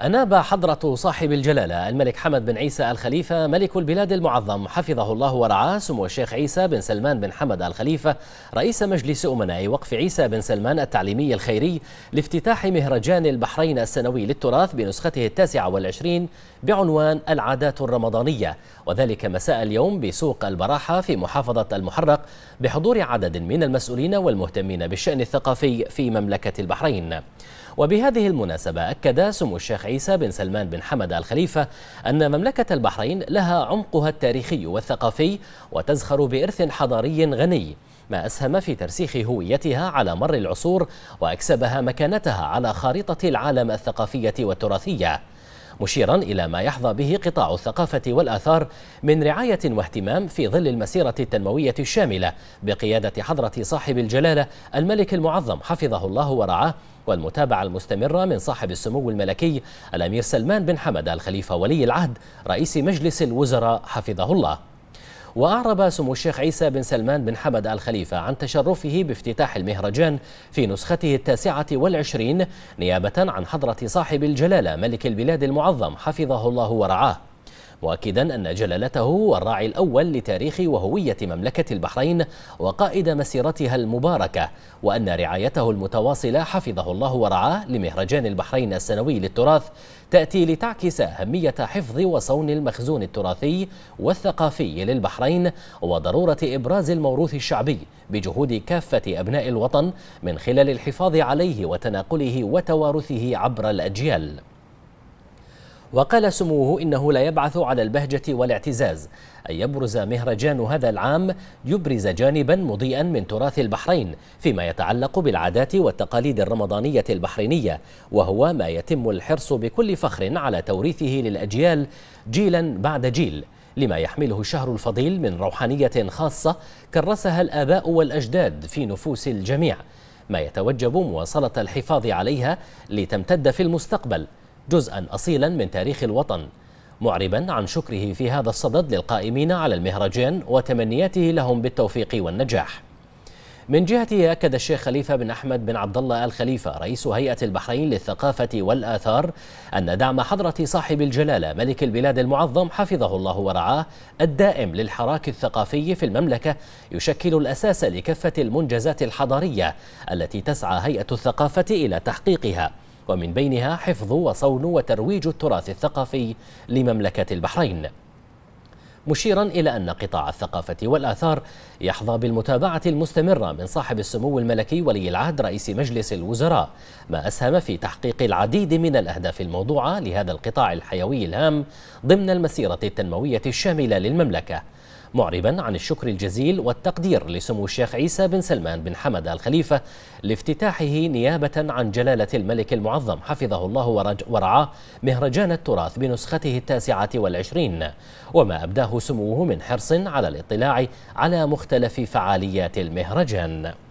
أناب حضرة صاحب الجلالة الملك حمد بن عيسى الخليفة ملك البلاد المعظم حفظه الله ورعاه سمو الشيخ عيسى بن سلمان بن حمد الخليفة رئيس مجلس أمناء وقف عيسى بن سلمان التعليمي الخيري لافتتاح مهرجان البحرين السنوي للتراث بنسخته التاسعة والعشرين بعنوان العادات الرمضانية وذلك مساء اليوم بسوق البراحة في محافظة المحرق بحضور عدد من المسؤولين والمهتمين بالشأن الثقافي في مملكة البحرين وبهذه المناسبة أكد سمو الشيخ عيسى بن سلمان بن حمد الخليفة أن مملكة البحرين لها عمقها التاريخي والثقافي وتزخر بإرث حضاري غني ما أسهم في ترسيخ هويتها على مر العصور وأكسبها مكانتها على خارطة العالم الثقافية والتراثية مشيرا إلى ما يحظى به قطاع الثقافة والآثار من رعاية واهتمام في ظل المسيرة التنموية الشاملة بقيادة حضرة صاحب الجلالة الملك المعظم حفظه الله ورعاه والمتابعة المستمرة من صاحب السمو الملكي الأمير سلمان بن حمد الخليفة ولي العهد رئيس مجلس الوزراء حفظه الله وأعرب سمو الشيخ عيسى بن سلمان بن حمد الخليفة عن تشرفه بافتتاح المهرجان في نسخته التاسعة والعشرين نيابة عن حضرة صاحب الجلالة ملك البلاد المعظم حفظه الله ورعاه مؤكدا أن جلالته هو الراعي الأول لتاريخ وهوية مملكة البحرين وقائد مسيرتها المباركة وأن رعايته المتواصلة حفظه الله ورعاه لمهرجان البحرين السنوي للتراث تأتي لتعكس أهمية حفظ وصون المخزون التراثي والثقافي للبحرين وضرورة إبراز الموروث الشعبي بجهود كافة أبناء الوطن من خلال الحفاظ عليه وتناقله وتوارثه عبر الأجيال وقال سموه إنه لا يبعث على البهجة والاعتزاز أن يبرز مهرجان هذا العام يبرز جانبا مضيئا من تراث البحرين فيما يتعلق بالعادات والتقاليد الرمضانية البحرينية وهو ما يتم الحرص بكل فخر على توريثه للأجيال جيلا بعد جيل لما يحمله الشهر الفضيل من روحانية خاصة كرسها الآباء والأجداد في نفوس الجميع ما يتوجب مواصلة الحفاظ عليها لتمتد في المستقبل جزءا أصيلا من تاريخ الوطن معربا عن شكره في هذا الصدد للقائمين على المهرجان وتمنياته لهم بالتوفيق والنجاح من جهته أكد الشيخ خليفة بن أحمد بن عبد الله آل خليفة رئيس هيئة البحرين للثقافة والآثار أن دعم حضرة صاحب الجلالة ملك البلاد المعظم حفظه الله ورعاه الدائم للحراك الثقافي في المملكة يشكل الأساس لكافة المنجزات الحضارية التي تسعى هيئة الثقافة إلى تحقيقها ومن بينها حفظ وصون وترويج التراث الثقافي لمملكة البحرين مشيرا إلى أن قطاع الثقافة والآثار يحظى بالمتابعة المستمرة من صاحب السمو الملكي ولي العهد رئيس مجلس الوزراء ما أسهم في تحقيق العديد من الأهداف الموضوعة لهذا القطاع الحيوي الهام ضمن المسيرة التنموية الشاملة للمملكة معربا عن الشكر الجزيل والتقدير لسمو الشيخ عيسى بن سلمان بن حمد الخليفة لافتتاحه نيابة عن جلالة الملك المعظم حفظه الله ورعاه مهرجان التراث بنسخته التاسعة والعشرين وما أبداه سموه من حرص على الاطلاع على مختلف فعاليات المهرجان